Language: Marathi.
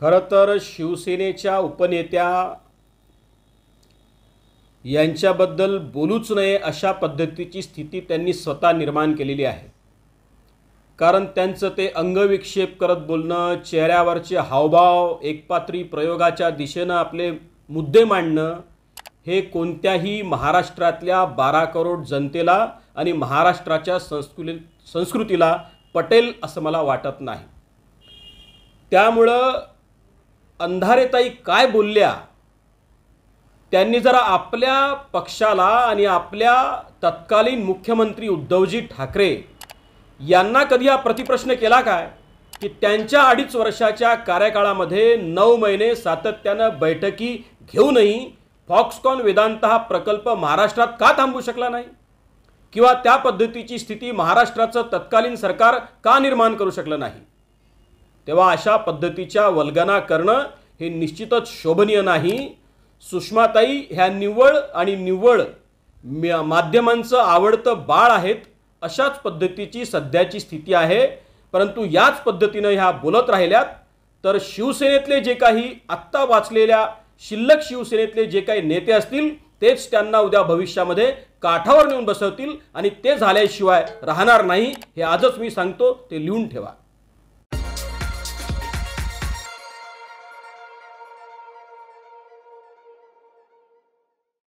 खरं तर शिवसेनेच्या उपनेत्या यांच्याबद्दल बोलूच नये अशा पद्धतीची स्थिती त्यांनी स्वतः निर्माण केलेली आहे कारण त्यांचं ते अंगविक्षेप करत बोलणं चेहऱ्यावरचे हावभाव एकपात्री प्रयोगाच्या दिशेनं आपले मुद्दे मांडणं हे कोणत्याही महाराष्ट्रातल्या बारा करोड जनतेला आणि महाराष्ट्राच्या संस्कृती संस्कृतीला पटेल असं मला वाटत नाही त्यामुळं अंधारेताई काय बोलल्या त्यांनी जरा आपल्या पक्षाला आणि आपल्या तत्कालीन मुख्यमंत्री उद्धवजी ठाकरे यांना कधी हा प्रतिप्रश्न केला काय की त्यांच्या अडीच वर्षाच्या कार्यकाळामध्ये नऊ महिने सातत्यानं बैठकी घेऊनही फॉक्सकॉन वेदांत हा प्रकल्प महाराष्ट्रात का थांबू शकला नाही किंवा त्या पद्धतीची स्थिती महाराष्ट्राचं तत्कालीन सरकार का निर्माण करू शकलं नाही तेव्हा अशा पद्धतीच्या वल्गना करणं हे निश्चितच शोभनीय नाही सुषमाताई ह्या निव्वळ आणि निव्वळ माध्यमांचं आवडतं बाळ आहेत अशाच पद्धतीची सध्याची स्थिती आहे परंतु याच पद्धतीनं ह्या बोलत राहिल्यात तर शिवसेनेतले जे काही आत्ता वाचलेल्या शिल्लक शिवसेनेतले जे काही नेते असतील तेच त्यांना उद्या भविष्यामध्ये काठावर नेऊन बसवतील आणि ते झाल्याशिवाय राहणार नाही हे आजच मी सांगतो ते लिहून ठेवा